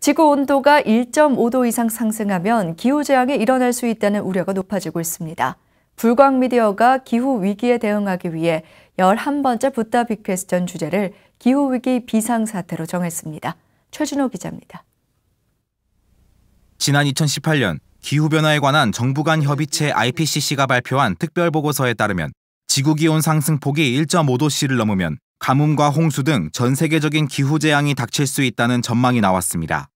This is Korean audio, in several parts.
지구 온도가 1.5도 이상 상승하면 기후 재앙이 일어날 수 있다는 우려가 높아지고 있습니다. 불광 미디어가 기후 위기에 대응하기 위해 11번째 부다 빅퀘스천 주제를 기후 위기 비상 사태로 정했습니다. 최준호 기자입니다. 지난 2018년 기후변화에 관한 정부 간 협의체 IPCC가 발표한 특별보고서에 따르면 지구 기온 상승폭이 1.5도씨를 넘으면 가뭄과 홍수 등 전 세계적인 기후재앙이 닥칠 수 있다는 전망이 나왔습니다.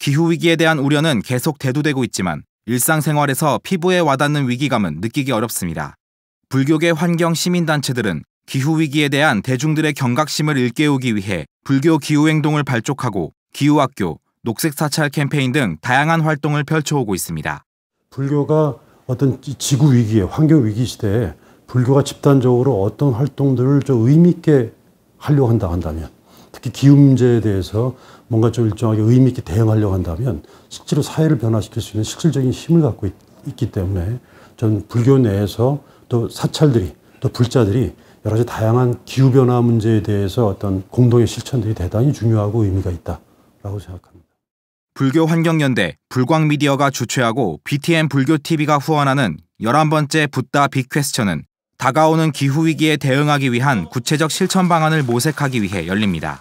기후위기에 대한 우려는 계속 대두되고 있지만 일상생활에서 피부에 와닿는 위기감은 느끼기 어렵습니다. 불교계 환경 시민단체들은 기후위기에 대한 대중들의 경각심을 일깨우기 위해 불교 기후행동을 발족하고 기후학교, 녹색사찰 캠페인 등 다양한 활동을 펼쳐오고 있습니다. 불교가 어떤 지구위기에, 환경위기 시대에 불교가 집단적으로 어떤 활동들을 좀 의미있게 하려고 한다 한다면 특히 기후 문제에 대해서 뭔가 좀 일정하게 의미 있게 대응하려고 한다면 실제로 사회를 변화시킬 수 있는 실질적인 힘을 갖고 있, 기 때문에 전 불교 내에서 또 사찰들이 또 불자들이 여러 가지 다양한 기후 변화 문제에 대해서 어떤 공동의 실천들이 대단히 중요하고 의미가 있다라고 생각합니다. 불교 환경연대 불광미디어가 주최하고 BTN 불교 TV가 후원하는 11번째 붓다 빅퀘스천은 다가오는 기후위기에 대응하기 위한 구체적 실천 방안을 모색하기 위해 열립니다.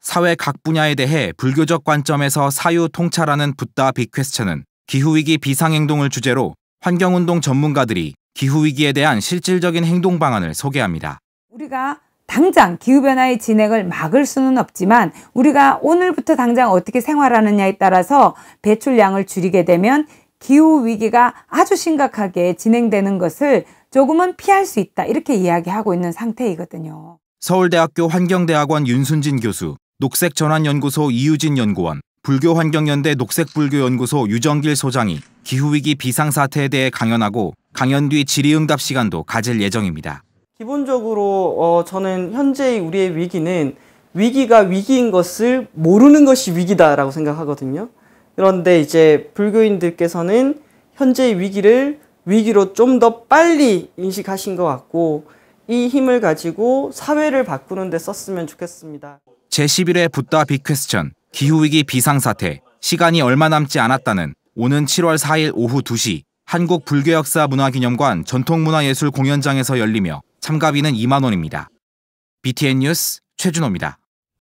사회 각 분야에 대해 불교적 관점에서 사유 통찰하는 붓다 비퀘스천은 기후위기 비상행동을 주제로 환경운동 전문가들이 기후위기에 대한 실질적인 행동 방안을 소개합니다. 우리가 당장 기후변화의 진행을 막을 수는 없지만 우리가 오늘부터 당장 어떻게 생활하느냐에 따라서 배출량을 줄이게 되면 기후위기가 아주 심각하게 진행되는 것을 조금은 피할 수 있다 이렇게 이야기하고 있는 상태이거든요. 서울대학교 환경대학원 윤순진 교수, 녹색전환연구소 이유진 연구원, 불교환경연대 녹색불교연구소 유정길 소장이 기후위기 비상사태에 대해 강연하고 강연 뒤 질의응답 시간도 가질 예정입니다. 기본적으로 어, 저는 현재의 우리의 위기는 위기가 위기인 것을 모르는 것이 위기다라고 생각하거든요. 그런데 이제 불교인들께서는 현재의 위기를 위기로 좀 더 빨리 인식하신 것 같고 이 힘을 가지고 사회를 바꾸는 데 썼으면 좋겠습니다. 제11회 붓다 빅퀘스천 기후위기 비상사태 시간이 얼마 남지 않았다는 오는 7월 4일 오후 2시 한국불교역사문화기념관 전통문화예술 공연장에서 열리며 참가비는 2만 원입니다. BTN 뉴스 최준호입니다.